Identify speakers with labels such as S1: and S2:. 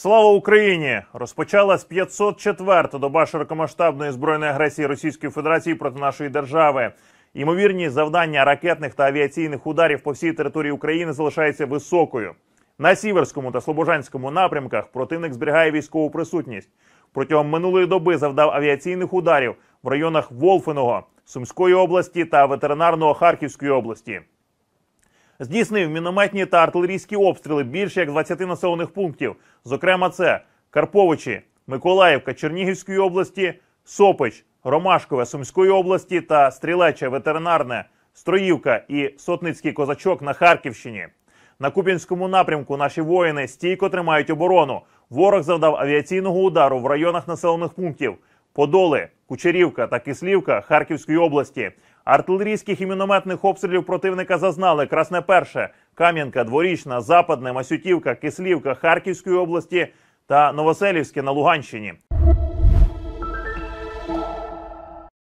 S1: Слава Україні! Розпочала з 504 доба широкомасштабної збройної агресії Російської Федерації проти нашої держави. Ймовірні завдання ракетних та авіаційних ударів по всій території України залишається високою. На сіверському та слобожанському напрямках противник зберігає військову присутність. Протягом минулої доби завдав авіаційних ударів в районах Волфиного, Сумської області та ветеринарного Харківської області здійснив мінометні та артилерійські обстріли більше як 20 населених пунктів. Зокрема, це Карповичі, Миколаївка, Чернігівської області, Сопич, Ромашкове, Сумської області та Стрілече, Ветеринарне, Строївка і Сотницький козачок на Харківщині. На Куп'янському напрямку наші воїни стійко тримають оборону. Ворог завдав авіаційного удару в районах населених пунктів Подоли, Кучерівка та Кислівка Харківської області, Артилерійських і мінометних обстрілів противника зазнали Красне Перше, Кам'янка, Дворічна, Западне, Масютівка, Кислівка, Харківської області та Новоселівське на Луганщині.